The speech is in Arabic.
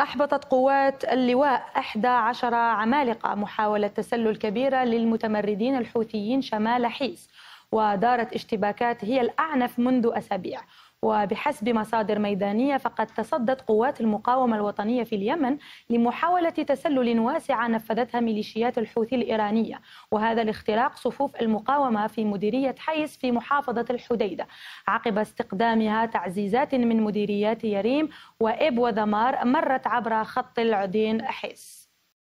أحبطت قوات اللواء 11 عمالقة محاولة تسلل كبيرة للمتمردين الحوثيين شمال حيس ودارت اشتباكات هي الأعنف منذ أسابيع وبحسب مصادر ميدانية فقد تصدت قوات المقاومة الوطنية في اليمن لمحاولة تسلل واسعة نفذتها ميليشيات الحوثي الإيرانية وهذا لاختراق صفوف المقاومة في مديرية حيس في محافظة الحديدة عقب استقدامها تعزيزات من مديريات يريم وإب وذمار مرت عبر خط العدين حيس